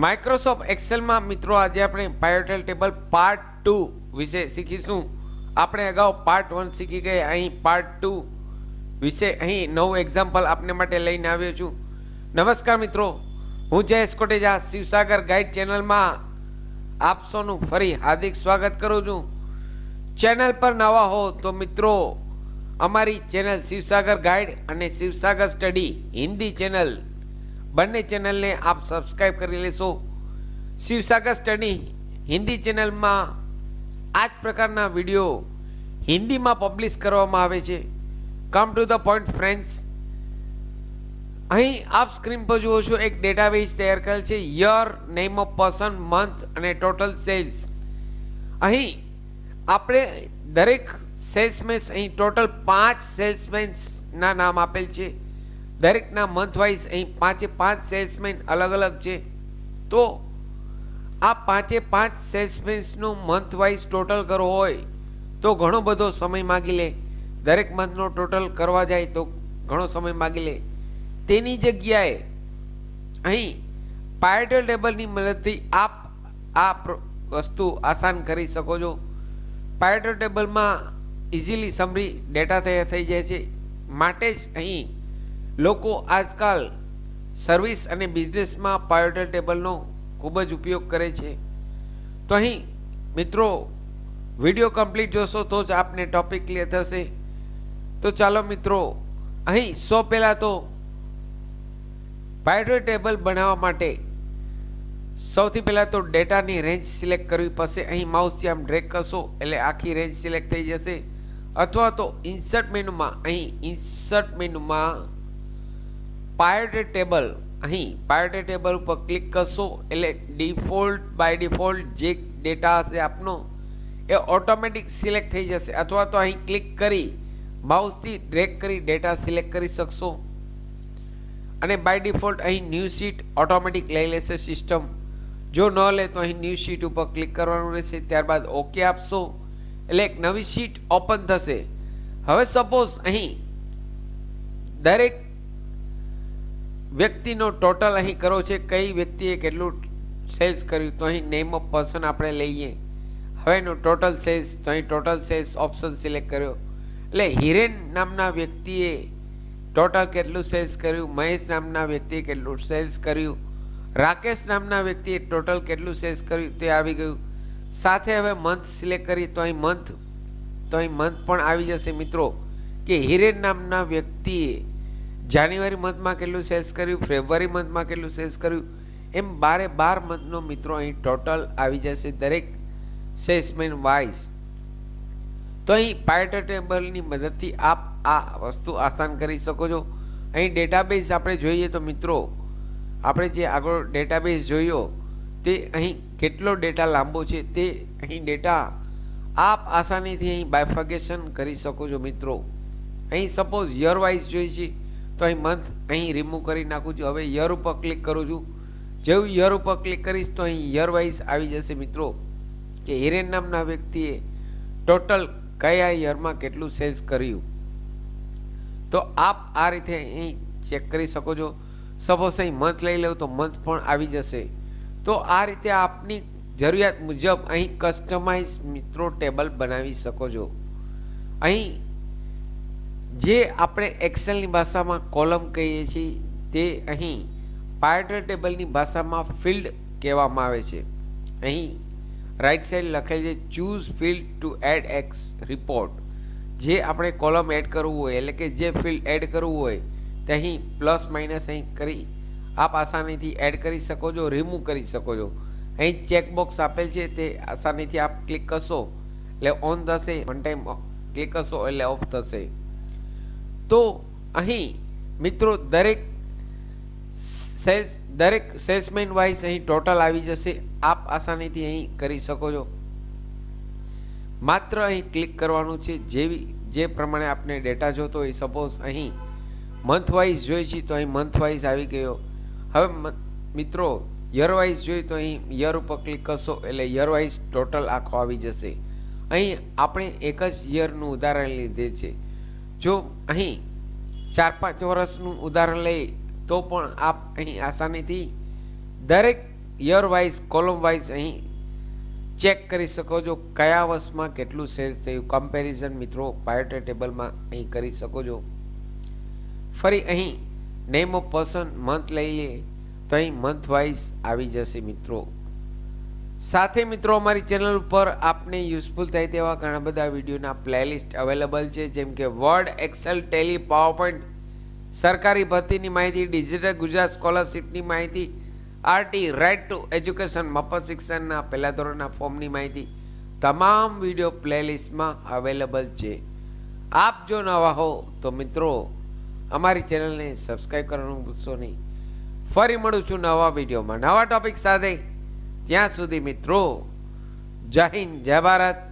Microsoft એક્સેલમાં મિત્રો આજે આપણે પાયોટેલ ટેબલ પાર્ટ ટુ વિશે શીખીશું આપણે અગાઉ પાર્ટ વન શીખી ગયા અહીં પાર્ટ ટુ વિશે અહીં નવું એક્ઝામ્પલ આપને માટે લઈને આવ્યો છું નમસ્કાર મિત્રો હું જયેશ કોટેજા શિવસાગર ગાઈડ ચેનલમાં આપસોનું ફરી હાર્દિક સ્વાગત કરું છું ચેનલ પર નવા હો તો મિત્રો અમારી ચેનલ શિવસાગર ગાઈડ અને શિવસાગર સ્ટડી હિન્દી ચેનલ બંને ચેનલને આપ સબસ્ક્રાઈબ કરી લેશો શિવસાગર સ્ટડી હિન્દી ચેનલમાં આ જ પ્રકારના વિડીયો હિન્દીમાં પબ્લિશ કરવામાં આવે છે come to the point friends અહીં આપ સ્ક્રીન પર જુઓ છો એક ડેટાબેઝ તૈયાર કરેલ છે year name of person month અને ટોટલ સેલ્સ અહીં આપણે દરેક સેલ્સમેન્સ અહીં ટોટલ પાંચ સેલ્સમેન્સના નામ આપેલ છે દરેકના મંથ વાઇઝ અહીં પાંચે પાંચ સેલ્સમેન અલગ અલગ છે તો આ પાંચે પાંચ સેલ્સમેન્સનું મંથ વાઇઝ ટોટલ કરવો હોય તો ઘણો બધો સમય માગી લે દરેક મંથનો ટોટલ કરવા જાય તો ઘણો સમય માગી લે તેની જગ્યાએ અહીં પાયટલ ટેબલની મદદથી આપ આ વસ્તુ આસાન કરી શકો છો પાયટલ ટેબલમાં ઇઝીલી સમરી ડેટા થઈ જાય છે માટે જ અહીં લોકો આજકાલ સર્વિસ અને બિઝનેસમાં પાયોટર ટેબલનો ખૂબ જ ઉપયોગ કરે છે તો અહીં મિત્રો વિડીયો કમ્પ્લીટ જોશો તો જ આપને ટૉપિક ક્લિયર થશે તો ચાલો મિત્રો અહીં સો પહેલાં તો પાયોટર ટેબલ બનાવવા માટે સૌથી પહેલાં તો ડેટાની રેન્જ સિલેક્ટ કરવી પડશે અહીં માઉસથી આમ ડ્રેક કરશો એટલે આખી રેન્જ સિલેક્ટ થઈ જશે અથવા તો ઇન્સર્ટ મેનુમાં અહીં ઇન્સર્ટ મેનુમાં પાયોટેડ ટેબલ અહીં પાયોટેડ ટેબલ ઉપર ક્લિક કરશો એટલે ડિફોલ્ટ બાય ડિફોલ્ટ જે ડેટા હશે આપનો એ ઓટોમેટિક સિલેક્ટ થઈ જશે અથવા તો અહીં ક્લિક કરી માઉસથી ડ્રેક કરી ડેટા સિલેક્ટ કરી શકશો અને બાય ડિફોલ્ટ અહીં ન્યૂ શીટ ઓટોમેટિક લઈ લેશે સિસ્ટમ જો ન લે તો અહીં ન્યૂ શીટ ઉપર ક્લિક કરવાનું રહેશે ત્યારબાદ ઓકે આપશો એટલે એક નવી શીટ ઓપન થશે હવે સપોઝ અહીં દરેક વ્યક્તિનો ટોટલ અહીં કરો છે કઈ વ્યક્તિએ કેટલું સેલ્સ કર્યું તો અહીં નેમ ઓફ પર્સન આપણે લઈએ હવેનો ટોટલ સેલ્સ તો અહીં ટોટલ સેલ્સ ઓપ્શન સિલેક્ટ કર્યો એટલે હિરેન નામના વ્યક્તિએ ટોટલ કેટલું સેલ્સ કર્યું મહેશ નામના વ્યક્તિએ કેટલું સેલ્સ કર્યું રાકેશ નામના વ્યક્તિએ ટોટલ કેટલું સેલ્સ કર્યું તે આવી ગયું સાથે હવે મંથ સિલેક્ટ કરી તો અહીં મંથ તો અહીં મંથ પણ આવી જશે મિત્રો કે હિરેન નામના વ્યક્તિએ જાન્યુઆરી મંથમાં કેટલું સેલ્સ કર્યું ફેબ્રુઆરી મંથમાં કેટલું સેલ્સ કર્યું એમ બારે બાર મંથનો મિત્રો અહીં ટોટલ આવી જશે દરેક સેલ્સમેન વાઇઝ તો અહીં પાયટર ટેબલની મદદથી આપ આ વસ્તુ આસાન કરી શકો છો અહીં ડેટાબેઝ આપણે જોઈએ તો મિત્રો આપણે જે આગળ ડેટાબેઝ જોયો તે અહીં કેટલો ડેટા લાંબો છે તે અહીં ડેટા આપ આસાનીથી અહીં બાયફાગેશન કરી શકો છો મિત્રો અહીં સપોઝ યર વાઇઝ જોઈએ છીએ તો અહીં મંથ અહીં રિમૂવ કરી નાખું છું હવે યર ઉપર ક્લિક કરું છું જેવું યર ઉપર ક્લિક કરીશ તો અહીં યર વાઇઝ આવી જશે મિત્રો કે હિરેન નામના વ્યક્તિએ ટોટલ કયા યરમાં કેટલું સેલ્સ કર્યું તો આપ આ રીતે અહીં ચેક કરી શકો છો સપોઝ અહીં મંથ લઈ લઉં તો મંથ પણ આવી જશે તો આ રીતે આપની જરૂરિયાત મુજબ અહીં કસ્ટમાઇઝ મિત્રો ટેબલ બનાવી શકો છો અહીં જે આપણે એક્સેલની ભાષામાં કોલમ કહીએ છીએ તે અહીં પાર્ટર ટેબલની ભાષામાં ફિલ્ડ કહેવામાં આવે છે અહીં રાઈટ સાઈડ લખેલ છે ચૂઝ ફિલ્ડ ટુ એડ એક્સ રિપોર્ટ જે આપણે કોલમ એડ કરવું હોય એટલે કે જે ફિલ્ડ એડ કરવું હોય તે અહીં પ્લસ માઇનસ અહીં કરી આપ આસાનીથી એડ કરી શકો છો રિમૂવ કરી શકો છો અહીં ચેકબોક્સ આપેલ છે તે આસાનીથી આપ ક્લિક કરશો એટલે ઓન થશે વન ટાઈમ ક્લિક કરશો એટલે ઓફ થશે તો અહીં મિત્રો દરેક સેલ્સ દરેક સેલ્સમેન વાઇઝ અહીં ટોટલ આવી જશે આપ આસાનીથી અહીં કરી શકો છો માત્ર અહીં ક્લિક કરવાનું છે જેવી જે પ્રમાણે આપણે ડેટા જોતો હોય સપોઝ અહીં મંથ વાઇઝ જોઈએ છીએ તો અહીં મંથ વાઇઝ આવી ગયો હવે મિત્રો યરવાઇઝ જોઈએ તો અહીં યર ઉપર ક્લિક કરશો એટલે યરવાઇઝ ટોટલ આખો આવી જશે અહીં આપણે એક જ યરનું ઉદાહરણ લીધે છે જો અહીં ચાર પાંચ વર્ષનું ઉદાહરણ લઈ તો પણ આપ અહીં આસાનીથી દરેક યર વાઇઝ કોલમ વાઇઝ અહીં ચેક કરી શકો છો કયા વર્ષમાં કેટલું સેલ્સ થયું કમ્પેરિઝન મિત્રો બાયોટે ટેબલમાં અહીં કરી શકો છો ફરી અહીં નેમ ઓફ પર્સન મંથ લઈએ તો અહીં મંથ વાઇઝ આવી જશે મિત્રો સાથે મિત્રો અમારી ચેનલ ઉપર આપને યુઝફુલ થાય તેવા ઘણા બધા વિડીયોના પ્લેલિસ્ટ અવેલેબલ છે જેમ કે વર્ડ એક્સેલ ટેલી પાવરપોઈન્ટ સરકારી ભરતીની માહિતી ડિજિટલ ગુજરાત સ્કોલરશીપની માહિતી આરટી રાઇટ ટુ એજ્યુકેશન મફત શિક્ષણના પહેલા ધોરણના ફોર્મની માહિતી તમામ વિડીયો પ્લેલિસ્ટમાં અવેલેબલ છે આપ જો નવા હો તો મિત્રો અમારી ચેનલને સબસ્ક્રાઈબ કરવાનું ભૂલશો નહીં ફરી મળું છું નવા વિડીયોમાં નવા ટોપિક સાથે ત્યાં સુધી મિત્રો જય હિન્દ જય ભારત